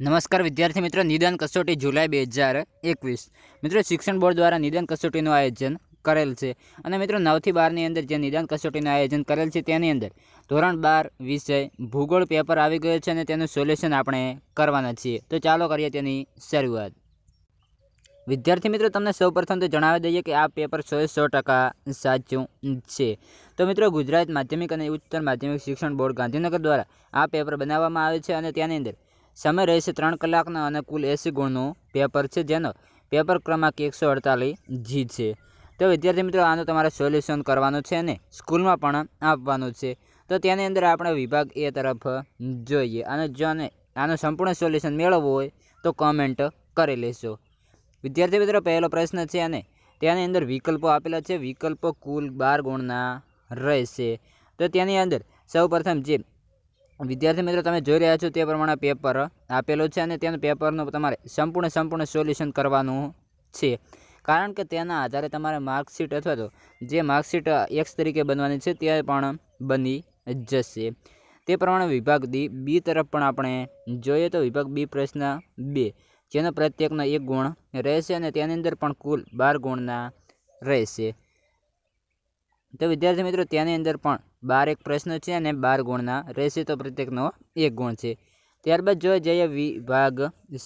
નમસ્કાર વિદ્યાર્થી મિત્રો નિદાન કસોટી જુલાઈ બે હજાર એકવીસ મિત્રો શિક્ષણ બોર્ડ દ્વારા નિદાન કસોટીનું આયોજન કરેલ છે અને મિત્રો નવથી બારની અંદર જે નિદાન કસોટીનું આયોજન કરેલ છે તેની અંદર ધોરણ બાર વિષય ભૂગોળ પેપર આવી ગયો છે અને તેનું સોલ્યુશન આપણે કરવાના છીએ તો ચાલો કરીએ તેની શરૂઆત વિદ્યાર્થી મિત્રો તમને સૌપ્રથમ તો જણાવી દઈએ કે આ પેપર સો સો ટકા સાચું છે તો મિત્રો ગુજરાત માધ્યમિક અને ઉચ્ચતર માધ્યમિક શિક્ષણ બોર્ડ ગાંધીનગર દ્વારા આ પેપર બનાવવામાં આવે છે અને તેની અંદર સમય રહેશે ત્રણ કલાકનો અને કુલ એંસી ગુણનું પેપર છે જેનો પેપર ક્રમાંક એકસો અડતાલીસ જી છે તો વિદ્યાર્થી મિત્રો આનું તમારે સોલ્યુશન કરવાનું છે અને સ્કૂલમાં પણ આપવાનું છે તો તેની અંદર આપણે વિભાગ એ તરફ જોઈએ અને જો અને આનું સંપૂર્ણ સોલ્યુશન મેળવવું હોય તો કમેન્ટ કરી લેશો વિદ્યાર્થી મિત્રો પહેલો પ્રશ્ન છે અને તેની અંદર વિકલ્પો આપેલા છે વિકલ્પો કુલ બાર ગુણના રહેશે તો તેની અંદર સૌપ્રથમ જે વિદ્યાર્થી મિત્રો તમે જોઈ રહ્યા છો તે પ્રમાણે પેપર આપેલો છે અને તેનું પેપરનું તમારે સંપૂર્ણ સંપૂર્ણ સોલ્યુશન કરવાનું છે કારણ કે તેના આધારે તમારે માર્કશીટ અથવા તો જે માર્કશીટ એક્સ તરીકે બનવાની છે તે પણ બની જશે તે પ્રમાણે વિભાગ દી બી તરફ પણ આપણે જોઈએ તો વિભાગ બી પ્રશ્ન બે જેનો પ્રત્યેકનો એક ગુણ રહેશે અને તેની અંદર પણ કુલ બાર ગુણના રહેશે તો વિદ્યાર્થી મિત્રો તેની અંદર પણ બાર એક પ્રશ્ન છે અને બાર ગુણના રહેશે તો પ્રત્યેકનો એક ગુણ છે ત્યારબાદ જોવા જઈએ વિભાગ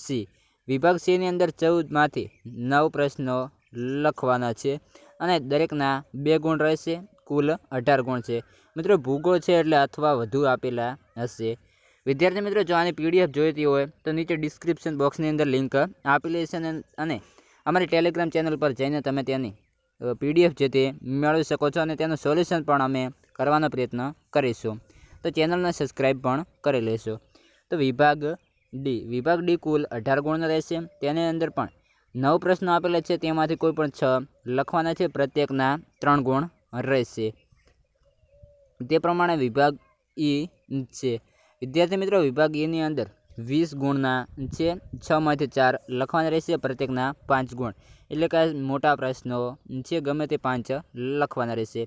સી વિભાગ સીની અંદર ચૌદમાંથી નવ પ્રશ્નો લખવાના છે અને દરેકના બે ગુણ રહેશે કુલ અઢાર ગુણ છે મિત્રો ભૂગોળ છે એટલે અથવા વધુ આપેલા હશે વિદ્યાર્થી મિત્રો જો આની પીડીએફ જોઈતી હોય તો નીચે ડિસ્ક્રિપ્શન બોક્સની અંદર લિંક આપેલી છે અને અમારી ટેલિગ્રામ ચેનલ પર જઈને તમે તેની પીડીએફ જે તે મેળવી શકો છો અને તેનું સોલ્યુશન પણ અમે કરવાનો પ્રયત્ન કરીશું તો ચેનલને સબસ્ક્રાઈબ પણ કરી લેશો તો વિભાગ ડી વિભાગ ડી કુલ અઢાર ગુણનો રહેશે તેની અંદર પણ નવ પ્રશ્નો આપેલા છે તેમાંથી કોઈ પણ છ લખવાના છે પ્રત્યેકના ત્રણ ગુણ રહેશે તે પ્રમાણે વિભાગ ઈ છે વિદ્યાર્થી મિત્રો વિભાગ ઈની અંદર વીસ ગુણના છે છમાંથી ચાર લખવાના રહેશે પ્રત્યેકના પાંચ ગુણ એટલે કે મોટા પ્રશ્નો છે ગમે તે પાંચ લખવાના રહેશે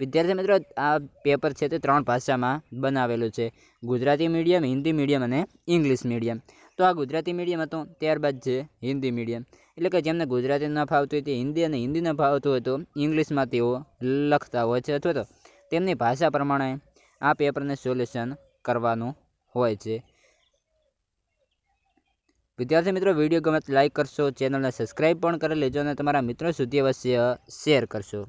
વિદ્યાર્થી મિત્રો આ પેપર છે તે ત્રણ ભાષામાં બનાવેલું છે ગુજરાતી મીડિયમ હિન્દી મીડિયમ અને ઇંગ્લિશ મીડિયમ તો આ ગુજરાતી મીડિયમ હતું ત્યારબાદ છે હિન્દી મીડિયમ એટલે કે જેમને ગુજરાતી ન ફાવતું હોય તે હિન્દી અને હિન્દી ન ફાવતું હોય તો ઇંગ્લિશમાં તેઓ લખતા હોય છે અથવા તો તેમની ભાષા પ્રમાણે આ પેપરને સોલ્યુશન કરવાનું હોય છે વિદ્યાર્થી મિત્રો વિડીયો ગમે લાઇક કરશો ચેનલને સબસ્ક્રાઈબ પણ કરી લેજો અને તમારા મિત્રો સુધી અવશ્ય શેર કરશો